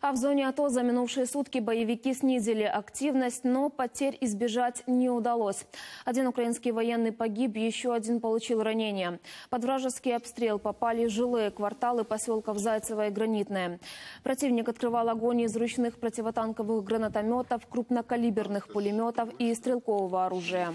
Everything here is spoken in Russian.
А в зоне АТО за минувшие сутки боевики снизили активность, но потерь избежать не удалось. Один украинский военный погиб, еще один получил ранение. Под вражеский обстрел попали жилые кварталы поселков Зайцево и Гранитное. Противник открывал огонь из ручных противотанковых гранатометов, крупнокалиберных пулеметов и стрелкового оружия.